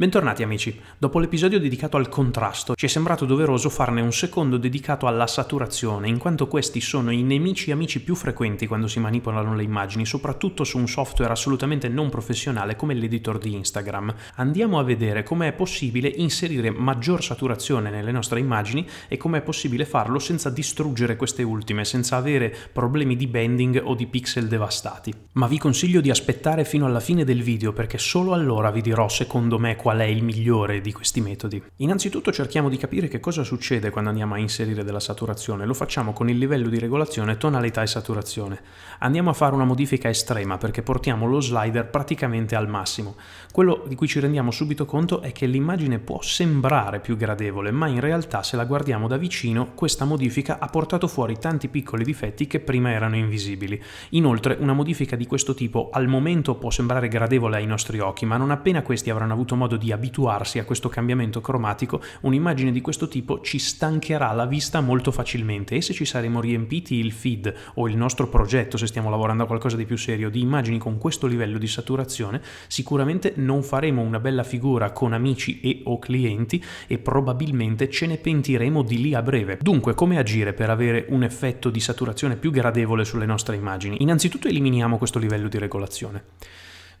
Bentornati amici, dopo l'episodio dedicato al contrasto ci è sembrato doveroso farne un secondo dedicato alla saturazione, in quanto questi sono i nemici amici più frequenti quando si manipolano le immagini, soprattutto su un software assolutamente non professionale come l'editor di Instagram. Andiamo a vedere come è possibile inserire maggior saturazione nelle nostre immagini e come è possibile farlo senza distruggere queste ultime, senza avere problemi di bending o di pixel devastati. Ma vi consiglio di aspettare fino alla fine del video perché solo allora vi dirò secondo me qual qual è il migliore di questi metodi. Innanzitutto cerchiamo di capire che cosa succede quando andiamo a inserire della saturazione. Lo facciamo con il livello di regolazione tonalità e saturazione. Andiamo a fare una modifica estrema perché portiamo lo slider praticamente al massimo. Quello di cui ci rendiamo subito conto è che l'immagine può sembrare più gradevole, ma in realtà se la guardiamo da vicino questa modifica ha portato fuori tanti piccoli difetti che prima erano invisibili. Inoltre una modifica di questo tipo al momento può sembrare gradevole ai nostri occhi, ma non appena questi avranno avuto modo di di abituarsi a questo cambiamento cromatico, un'immagine di questo tipo ci stancherà la vista molto facilmente e se ci saremo riempiti il feed o il nostro progetto, se stiamo lavorando a qualcosa di più serio, di immagini con questo livello di saturazione, sicuramente non faremo una bella figura con amici e o clienti e probabilmente ce ne pentiremo di lì a breve. Dunque, come agire per avere un effetto di saturazione più gradevole sulle nostre immagini? Innanzitutto eliminiamo questo livello di regolazione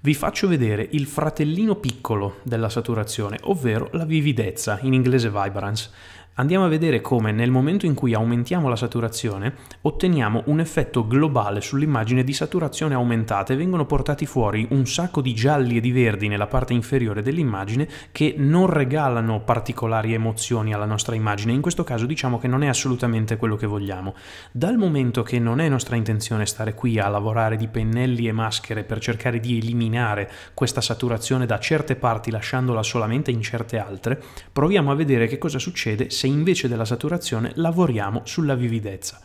vi faccio vedere il fratellino piccolo della saturazione, ovvero la vividezza, in inglese vibrance andiamo a vedere come nel momento in cui aumentiamo la saturazione otteniamo un effetto globale sull'immagine di saturazione aumentata e vengono portati fuori un sacco di gialli e di verdi nella parte inferiore dell'immagine che non regalano particolari emozioni alla nostra immagine. In questo caso diciamo che non è assolutamente quello che vogliamo. Dal momento che non è nostra intenzione stare qui a lavorare di pennelli e maschere per cercare di eliminare questa saturazione da certe parti lasciandola solamente in certe altre, proviamo a vedere che cosa succede se se invece della saturazione lavoriamo sulla vividezza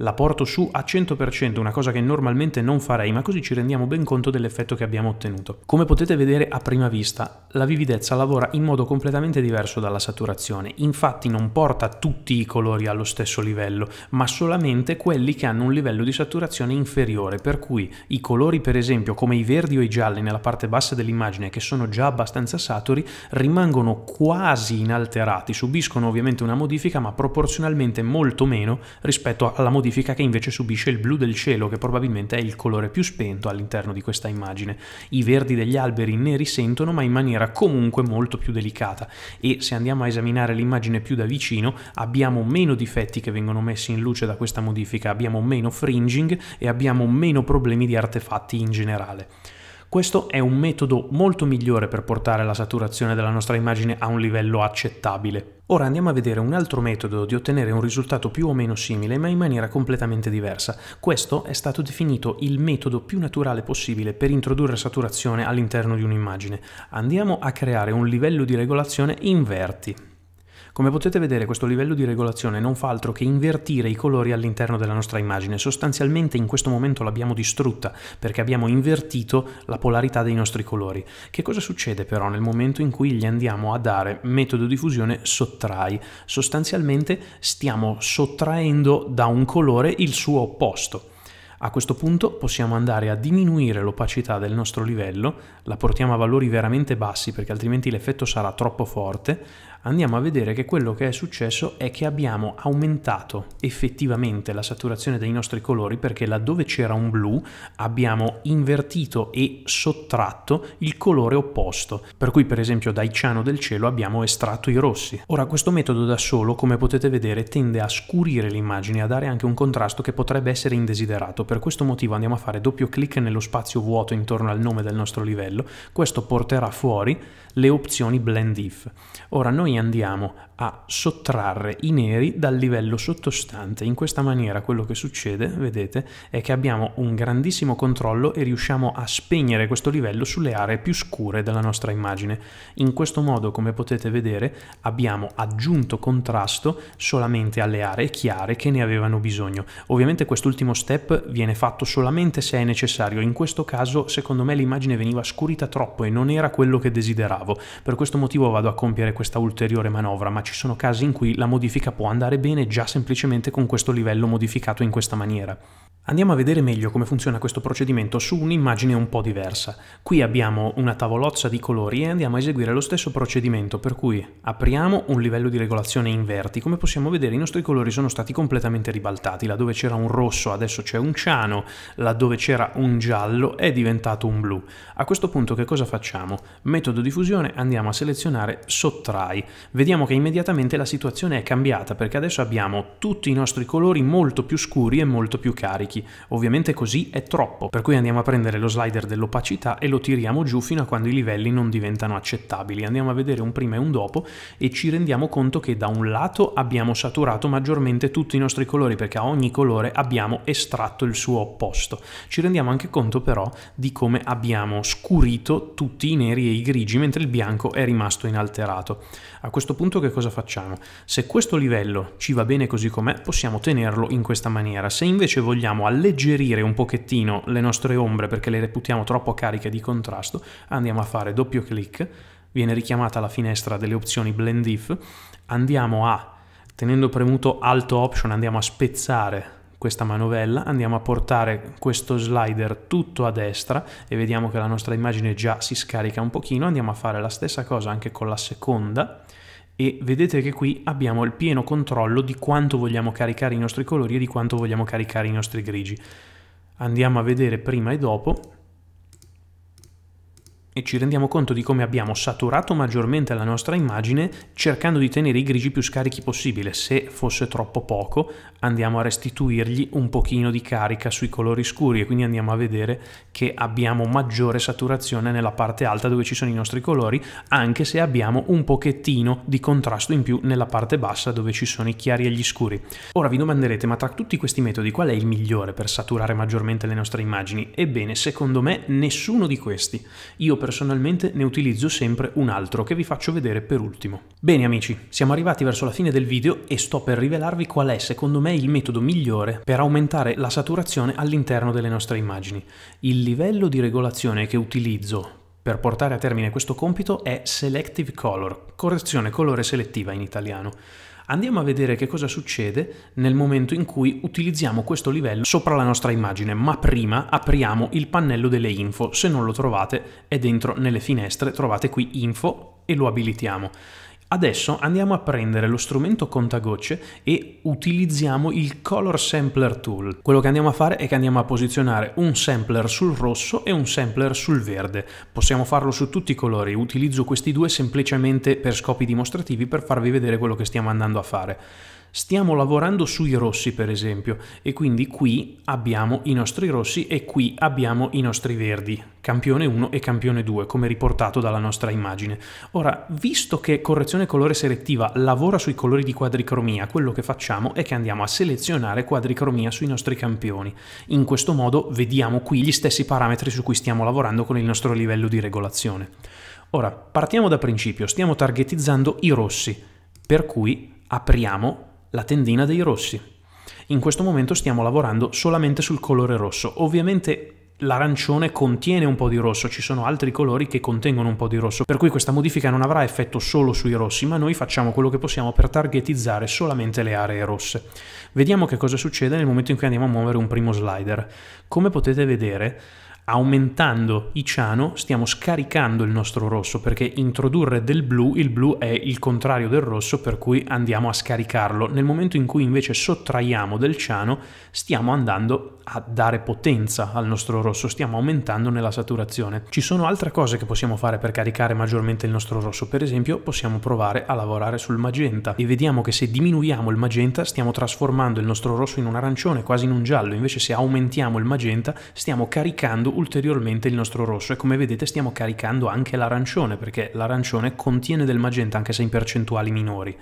la porto su a 100%, una cosa che normalmente non farei, ma così ci rendiamo ben conto dell'effetto che abbiamo ottenuto. Come potete vedere a prima vista, la vividezza lavora in modo completamente diverso dalla saturazione, infatti non porta tutti i colori allo stesso livello, ma solamente quelli che hanno un livello di saturazione inferiore, per cui i colori per esempio come i verdi o i gialli nella parte bassa dell'immagine che sono già abbastanza saturi rimangono quasi inalterati, subiscono ovviamente una modifica ma proporzionalmente molto meno rispetto alla modifica modifica che invece subisce il blu del cielo, che probabilmente è il colore più spento all'interno di questa immagine. I verdi degli alberi ne risentono, ma in maniera comunque molto più delicata. E se andiamo a esaminare l'immagine più da vicino, abbiamo meno difetti che vengono messi in luce da questa modifica, abbiamo meno fringing e abbiamo meno problemi di artefatti in generale. Questo è un metodo molto migliore per portare la saturazione della nostra immagine a un livello accettabile. Ora andiamo a vedere un altro metodo di ottenere un risultato più o meno simile ma in maniera completamente diversa. Questo è stato definito il metodo più naturale possibile per introdurre saturazione all'interno di un'immagine. Andiamo a creare un livello di regolazione inverti. Come potete vedere questo livello di regolazione non fa altro che invertire i colori all'interno della nostra immagine, sostanzialmente in questo momento l'abbiamo distrutta perché abbiamo invertito la polarità dei nostri colori. Che cosa succede però nel momento in cui gli andiamo a dare metodo di fusione sottrai? Sostanzialmente stiamo sottraendo da un colore il suo opposto. A questo punto possiamo andare a diminuire l'opacità del nostro livello, la portiamo a valori veramente bassi perché altrimenti l'effetto sarà troppo forte, andiamo a vedere che quello che è successo è che abbiamo aumentato effettivamente la saturazione dei nostri colori perché laddove c'era un blu abbiamo invertito e sottratto il colore opposto, per cui per esempio dai ciano del cielo abbiamo estratto i rossi. Ora questo metodo da solo, come potete vedere, tende a scurire l'immagine, a dare anche un contrasto che potrebbe essere indesiderato. Per questo motivo andiamo a fare doppio clic nello spazio vuoto intorno al nome del nostro livello, questo porterà fuori le opzioni blend if. Ora noi andiamo a sottrarre i neri dal livello sottostante. In questa maniera quello che succede, vedete, è che abbiamo un grandissimo controllo e riusciamo a spegnere questo livello sulle aree più scure della nostra immagine. In questo modo, come potete vedere, abbiamo aggiunto contrasto solamente alle aree chiare che ne avevano bisogno. Ovviamente quest'ultimo step viene fatto solamente se è necessario. In questo caso, secondo me, l'immagine veniva scurita troppo e non era quello che desideravo. Per questo motivo vado a compiere questa ultima un'ulteriore manovra, ma ci sono casi in cui la modifica può andare bene già semplicemente con questo livello modificato in questa maniera. Andiamo a vedere meglio come funziona questo procedimento su un'immagine un po' diversa. Qui abbiamo una tavolozza di colori e andiamo a eseguire lo stesso procedimento, per cui apriamo un livello di regolazione in verti. Come possiamo vedere i nostri colori sono stati completamente ribaltati. Laddove c'era un rosso adesso c'è un ciano, laddove c'era un giallo è diventato un blu. A questo punto che cosa facciamo? Metodo di fusione andiamo a selezionare sottrai vediamo che immediatamente la situazione è cambiata perché adesso abbiamo tutti i nostri colori molto più scuri e molto più carichi. Ovviamente così è troppo, per cui andiamo a prendere lo slider dell'opacità e lo tiriamo giù fino a quando i livelli non diventano accettabili. Andiamo a vedere un prima e un dopo e ci rendiamo conto che da un lato abbiamo saturato maggiormente tutti i nostri colori perché a ogni colore abbiamo estratto il suo opposto. Ci rendiamo anche conto però di come abbiamo scurito tutti i neri e i grigi mentre il bianco è rimasto inalterato. A questo punto che cosa facciamo? Se questo livello ci va bene così com'è, possiamo tenerlo in questa maniera. Se invece vogliamo alleggerire un pochettino le nostre ombre perché le reputiamo troppo cariche di contrasto, andiamo a fare doppio clic, viene richiamata la finestra delle opzioni Blend If, andiamo a, tenendo premuto Alt Option, andiamo a spezzare questa manovella, andiamo a portare questo slider tutto a destra e vediamo che la nostra immagine già si scarica un pochino, andiamo a fare la stessa cosa anche con la seconda, e vedete che qui abbiamo il pieno controllo di quanto vogliamo caricare i nostri colori e di quanto vogliamo caricare i nostri grigi. Andiamo a vedere prima e dopo e ci rendiamo conto di come abbiamo saturato maggiormente la nostra immagine cercando di tenere i grigi più scarichi possibile. Se fosse troppo poco andiamo a restituirgli un pochino di carica sui colori scuri e quindi andiamo a vedere che abbiamo maggiore saturazione nella parte alta dove ci sono i nostri colori anche se abbiamo un pochettino di contrasto in più nella parte bassa dove ci sono i chiari e gli scuri. Ora vi domanderete ma tra tutti questi metodi qual è il migliore per saturare maggiormente le nostre immagini? Ebbene secondo me nessuno di questi. Io per personalmente ne utilizzo sempre un altro che vi faccio vedere per ultimo. Bene amici, siamo arrivati verso la fine del video e sto per rivelarvi qual è secondo me il metodo migliore per aumentare la saturazione all'interno delle nostre immagini. Il livello di regolazione che utilizzo per portare a termine questo compito è Selective Color, correzione colore selettiva in italiano. Andiamo a vedere che cosa succede nel momento in cui utilizziamo questo livello sopra la nostra immagine, ma prima apriamo il pannello delle info. Se non lo trovate è dentro nelle finestre, trovate qui info e lo abilitiamo. Adesso andiamo a prendere lo strumento contagocce e utilizziamo il Color Sampler Tool. Quello che andiamo a fare è che andiamo a posizionare un sampler sul rosso e un sampler sul verde. Possiamo farlo su tutti i colori, utilizzo questi due semplicemente per scopi dimostrativi per farvi vedere quello che stiamo andando a fare. Stiamo lavorando sui rossi, per esempio, e quindi qui abbiamo i nostri rossi e qui abbiamo i nostri verdi, campione 1 e campione 2, come riportato dalla nostra immagine. Ora, visto che correzione colore selettiva lavora sui colori di quadricromia, quello che facciamo è che andiamo a selezionare quadricromia sui nostri campioni. In questo modo vediamo qui gli stessi parametri su cui stiamo lavorando con il nostro livello di regolazione. Ora, partiamo da principio, stiamo targetizzando i rossi, per cui apriamo la tendina dei rossi. In questo momento stiamo lavorando solamente sul colore rosso. Ovviamente l'arancione contiene un po' di rosso, ci sono altri colori che contengono un po' di rosso, per cui questa modifica non avrà effetto solo sui rossi, ma noi facciamo quello che possiamo per targetizzare solamente le aree rosse. Vediamo che cosa succede nel momento in cui andiamo a muovere un primo slider. Come potete vedere, aumentando i ciano stiamo scaricando il nostro rosso perché introdurre del blu, il blu è il contrario del rosso per cui andiamo a scaricarlo. Nel momento in cui invece sottraiamo del ciano stiamo andando a dare potenza al nostro rosso, stiamo aumentando nella saturazione. Ci sono altre cose che possiamo fare per caricare maggiormente il nostro rosso, per esempio possiamo provare a lavorare sul magenta e vediamo che se diminuiamo il magenta stiamo trasformando il nostro rosso in un arancione, quasi in un giallo, invece se aumentiamo il magenta stiamo caricando ulteriormente il nostro rosso e come vedete stiamo caricando anche l'arancione perché l'arancione contiene del magenta anche se in percentuali minori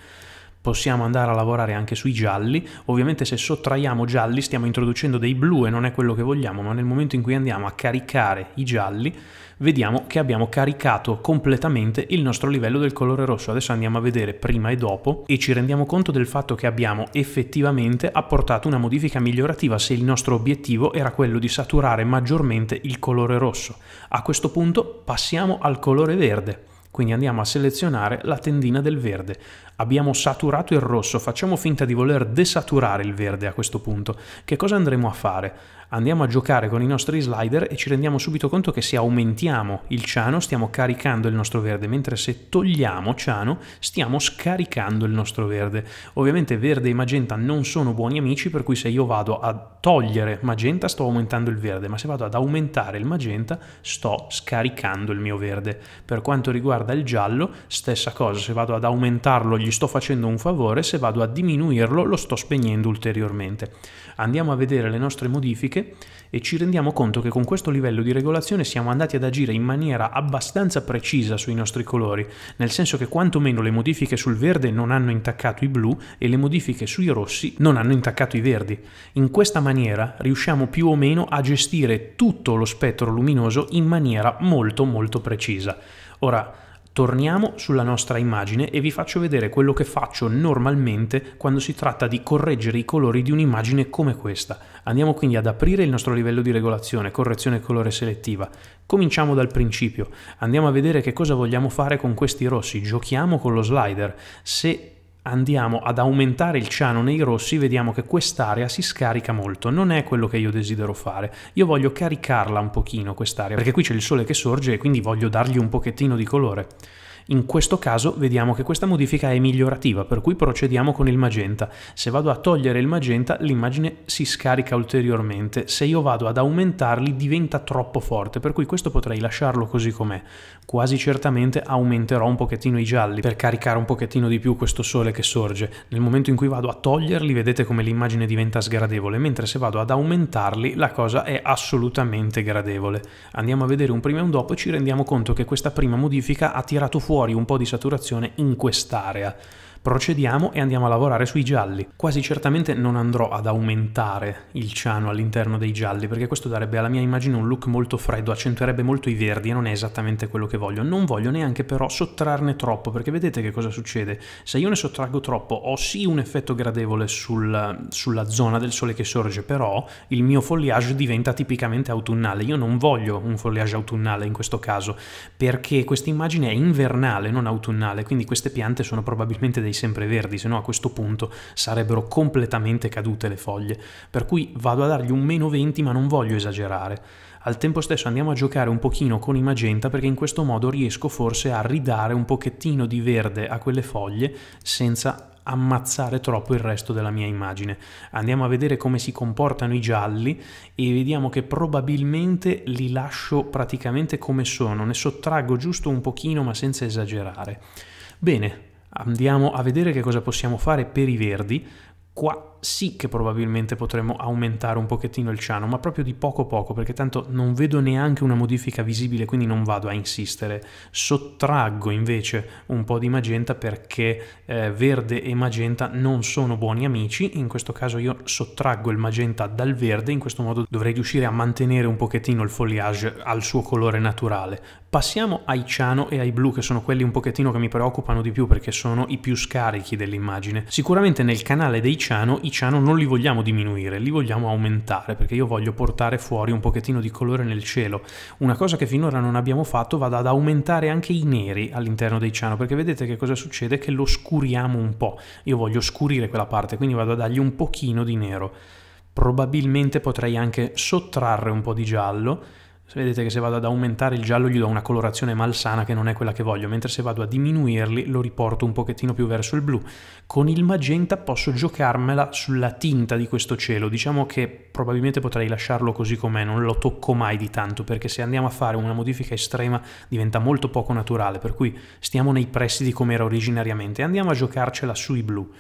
possiamo andare a lavorare anche sui gialli, ovviamente se sottraiamo gialli stiamo introducendo dei blu e non è quello che vogliamo, ma nel momento in cui andiamo a caricare i gialli vediamo che abbiamo caricato completamente il nostro livello del colore rosso, adesso andiamo a vedere prima e dopo e ci rendiamo conto del fatto che abbiamo effettivamente apportato una modifica migliorativa se il nostro obiettivo era quello di saturare maggiormente il colore rosso. A questo punto passiamo al colore verde quindi andiamo a selezionare la tendina del verde. Abbiamo saturato il rosso, facciamo finta di voler desaturare il verde a questo punto. Che cosa andremo a fare? andiamo a giocare con i nostri slider e ci rendiamo subito conto che se aumentiamo il ciano stiamo caricando il nostro verde, mentre se togliamo ciano stiamo scaricando il nostro verde. Ovviamente verde e magenta non sono buoni amici, per cui se io vado a togliere magenta sto aumentando il verde, ma se vado ad aumentare il magenta sto scaricando il mio verde. Per quanto riguarda il giallo, stessa cosa, se vado ad aumentarlo gli sto facendo un favore, se vado a diminuirlo lo sto spegnendo ulteriormente. Andiamo a vedere le nostre modifiche e ci rendiamo conto che con questo livello di regolazione siamo andati ad agire in maniera abbastanza precisa sui nostri colori, nel senso che quantomeno le modifiche sul verde non hanno intaccato i blu e le modifiche sui rossi non hanno intaccato i verdi. In questa maniera riusciamo più o meno a gestire tutto lo spettro luminoso in maniera molto molto precisa. Ora, Torniamo sulla nostra immagine e vi faccio vedere quello che faccio normalmente quando si tratta di correggere i colori di un'immagine come questa. Andiamo quindi ad aprire il nostro livello di regolazione, correzione colore selettiva. Cominciamo dal principio, andiamo a vedere che cosa vogliamo fare con questi rossi, giochiamo con lo slider. Se andiamo ad aumentare il ciano nei rossi, vediamo che quest'area si scarica molto. Non è quello che io desidero fare. Io voglio caricarla un pochino quest'area, perché qui c'è il sole che sorge e quindi voglio dargli un pochettino di colore. In questo caso vediamo che questa modifica è migliorativa, per cui procediamo con il magenta. Se vado a togliere il magenta, l'immagine si scarica ulteriormente. Se io vado ad aumentarli, diventa troppo forte, per cui questo potrei lasciarlo così com'è. Quasi certamente aumenterò un pochettino i gialli per caricare un pochettino di più questo sole che sorge. Nel momento in cui vado a toglierli, vedete come l'immagine diventa sgradevole, mentre se vado ad aumentarli, la cosa è assolutamente gradevole. Andiamo a vedere un prima e un dopo e ci rendiamo conto che questa prima modifica ha tirato fuori fuori un po' di saturazione in quest'area procediamo e andiamo a lavorare sui gialli. Quasi certamente non andrò ad aumentare il ciano all'interno dei gialli, perché questo darebbe alla mia immagine un look molto freddo, accentuerebbe molto i verdi e non è esattamente quello che voglio. Non voglio neanche però sottrarne troppo, perché vedete che cosa succede? Se io ne sottraggo troppo ho sì un effetto gradevole sul, sulla zona del sole che sorge, però il mio foliage diventa tipicamente autunnale. Io non voglio un foliage autunnale in questo caso, perché questa immagine è invernale, non autunnale, quindi queste piante sono probabilmente dei sempre verdi, se no a questo punto sarebbero completamente cadute le foglie, per cui vado a dargli un meno 20 ma non voglio esagerare. Al tempo stesso andiamo a giocare un pochino con i magenta perché in questo modo riesco forse a ridare un pochettino di verde a quelle foglie senza ammazzare troppo il resto della mia immagine. Andiamo a vedere come si comportano i gialli e vediamo che probabilmente li lascio praticamente come sono, ne sottraggo giusto un pochino ma senza esagerare. Bene, andiamo a vedere che cosa possiamo fare per i verdi qua sì che probabilmente potremmo aumentare un pochettino il ciano, ma proprio di poco poco, perché tanto non vedo neanche una modifica visibile, quindi non vado a insistere. Sottraggo invece un po' di magenta perché eh, verde e magenta non sono buoni amici, in questo caso io sottraggo il magenta dal verde, in questo modo dovrei riuscire a mantenere un pochettino il foliage al suo colore naturale. Passiamo ai ciano e ai blu, che sono quelli un pochettino che mi preoccupano di più perché sono i più scarichi dell'immagine. Sicuramente nel canale dei ciano i matriciano non li vogliamo diminuire, li vogliamo aumentare perché io voglio portare fuori un pochettino di colore nel cielo. Una cosa che finora non abbiamo fatto vada ad aumentare anche i neri all'interno dei ciano perché vedete che cosa succede? Che lo scuriamo un po'. Io voglio scurire quella parte, quindi vado a dargli un pochino di nero. Probabilmente potrei anche sottrarre un po' di giallo se vedete che se vado ad aumentare il giallo gli do una colorazione malsana che non è quella che voglio, mentre se vado a diminuirli lo riporto un pochettino più verso il blu. Con il magenta posso giocarmela sulla tinta di questo cielo, diciamo che probabilmente potrei lasciarlo così com'è, non lo tocco mai di tanto, perché se andiamo a fare una modifica estrema diventa molto poco naturale, per cui stiamo nei pressi di come era originariamente andiamo a giocarcela sui blu.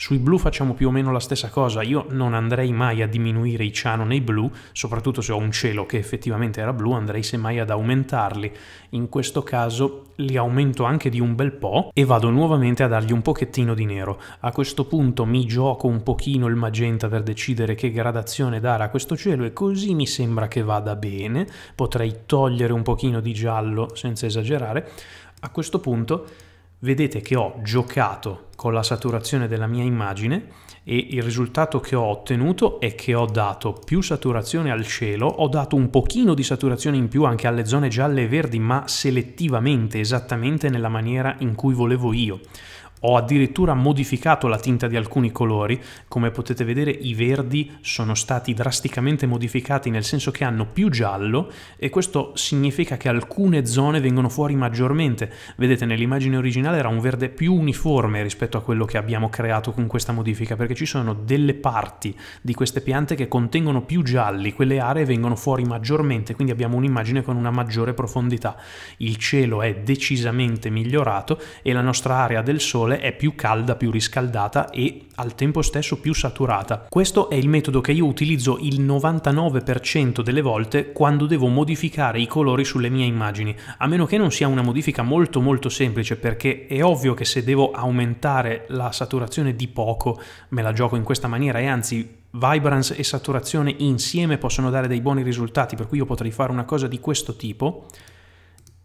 Sui blu facciamo più o meno la stessa cosa, io non andrei mai a diminuire i ciano nei blu, soprattutto se ho un cielo che effettivamente era blu, andrei semmai ad aumentarli. In questo caso li aumento anche di un bel po' e vado nuovamente a dargli un pochettino di nero. A questo punto mi gioco un pochino il magenta per decidere che gradazione dare a questo cielo e così mi sembra che vada bene. Potrei togliere un pochino di giallo senza esagerare. A questo punto vedete che ho giocato con la saturazione della mia immagine e il risultato che ho ottenuto è che ho dato più saturazione al cielo, ho dato un pochino di saturazione in più anche alle zone gialle e verdi, ma selettivamente, esattamente nella maniera in cui volevo io. Ho addirittura modificato la tinta di alcuni colori, come potete vedere i verdi sono stati drasticamente modificati nel senso che hanno più giallo e questo significa che alcune zone vengono fuori maggiormente. Vedete nell'immagine originale era un verde più uniforme rispetto a quello che abbiamo creato con questa modifica perché ci sono delle parti di queste piante che contengono più gialli, quelle aree vengono fuori maggiormente, quindi abbiamo un'immagine con una maggiore profondità. Il cielo è decisamente migliorato e la nostra area del sole sole è più calda, più riscaldata e al tempo stesso più saturata. Questo è il metodo che io utilizzo il 99% delle volte quando devo modificare i colori sulle mie immagini, a meno che non sia una modifica molto molto semplice perché è ovvio che se devo aumentare la saturazione di poco me la gioco in questa maniera e anzi vibrance e saturazione insieme possono dare dei buoni risultati, per cui io potrei fare una cosa di questo tipo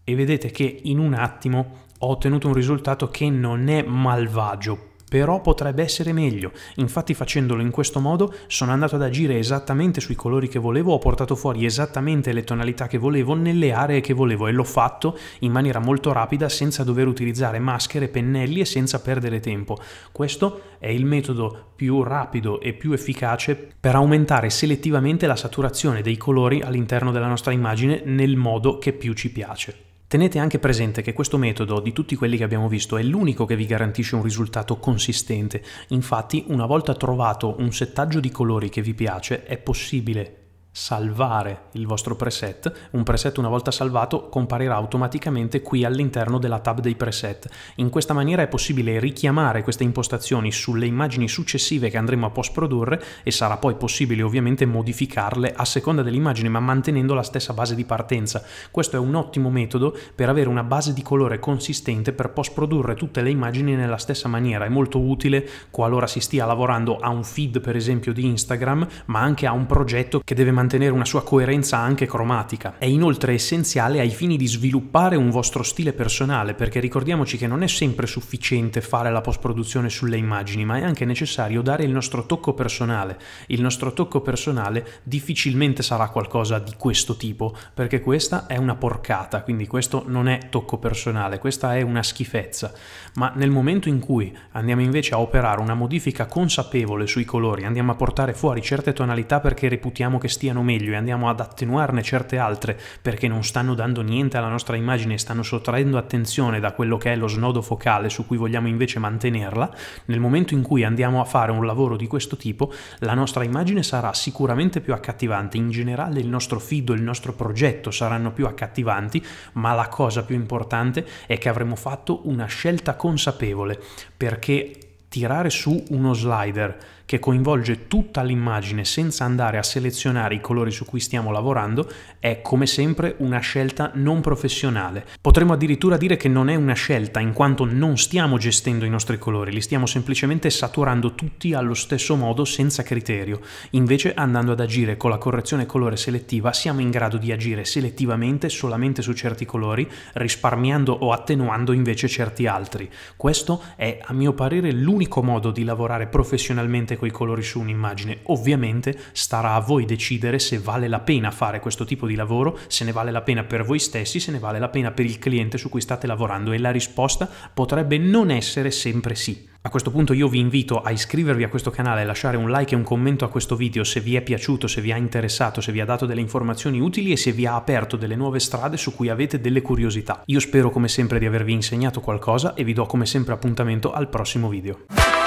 e vedete che in un attimo ho ottenuto un risultato che non è malvagio, però potrebbe essere meglio. Infatti facendolo in questo modo sono andato ad agire esattamente sui colori che volevo, ho portato fuori esattamente le tonalità che volevo nelle aree che volevo e l'ho fatto in maniera molto rapida senza dover utilizzare maschere, pennelli e senza perdere tempo. Questo è il metodo più rapido e più efficace per aumentare selettivamente la saturazione dei colori all'interno della nostra immagine nel modo che più ci piace. Tenete anche presente che questo metodo, di tutti quelli che abbiamo visto, è l'unico che vi garantisce un risultato consistente. Infatti, una volta trovato un settaggio di colori che vi piace, è possibile salvare il vostro preset, un preset una volta salvato comparirà automaticamente qui all'interno della tab dei preset. In questa maniera è possibile richiamare queste impostazioni sulle immagini successive che andremo a post produrre e sarà poi possibile ovviamente modificarle a seconda dell'immagine ma mantenendo la stessa base di partenza. Questo è un ottimo metodo per avere una base di colore consistente per post produrre tutte le immagini nella stessa maniera. È molto utile qualora si stia lavorando a un feed per esempio di Instagram ma anche a un progetto che deve mantenere mantenere una sua coerenza anche cromatica. È inoltre essenziale ai fini di sviluppare un vostro stile personale, perché ricordiamoci che non è sempre sufficiente fare la post-produzione sulle immagini, ma è anche necessario dare il nostro tocco personale. Il nostro tocco personale difficilmente sarà qualcosa di questo tipo, perché questa è una porcata, quindi questo non è tocco personale, questa è una schifezza. Ma nel momento in cui andiamo invece a operare una modifica consapevole sui colori, andiamo a portare fuori certe tonalità perché reputiamo che stiano siano meglio e andiamo ad attenuarne certe altre perché non stanno dando niente alla nostra immagine e stanno sottraendo attenzione da quello che è lo snodo focale su cui vogliamo invece mantenerla, nel momento in cui andiamo a fare un lavoro di questo tipo, la nostra immagine sarà sicuramente più accattivante, in generale il nostro fido, il nostro progetto saranno più accattivanti, ma la cosa più importante è che avremo fatto una scelta consapevole perché tirare su uno slider che coinvolge tutta l'immagine senza andare a selezionare i colori su cui stiamo lavorando è come sempre una scelta non professionale. Potremmo addirittura dire che non è una scelta in quanto non stiamo gestendo i nostri colori, li stiamo semplicemente saturando tutti allo stesso modo senza criterio. Invece andando ad agire con la correzione colore selettiva siamo in grado di agire selettivamente solamente su certi colori, risparmiando o attenuando invece certi altri. Questo è a mio parere l'unico modo di lavorare professionalmente quei colori su un'immagine. Ovviamente starà a voi decidere se vale la pena fare questo tipo di lavoro, se ne vale la pena per voi stessi, se ne vale la pena per il cliente su cui state lavorando e la risposta potrebbe non essere sempre sì. A questo punto io vi invito a iscrivervi a questo canale, a lasciare un like e un commento a questo video se vi è piaciuto, se vi ha interessato, se vi ha dato delle informazioni utili e se vi ha aperto delle nuove strade su cui avete delle curiosità. Io spero come sempre di avervi insegnato qualcosa e vi do come sempre appuntamento al prossimo video.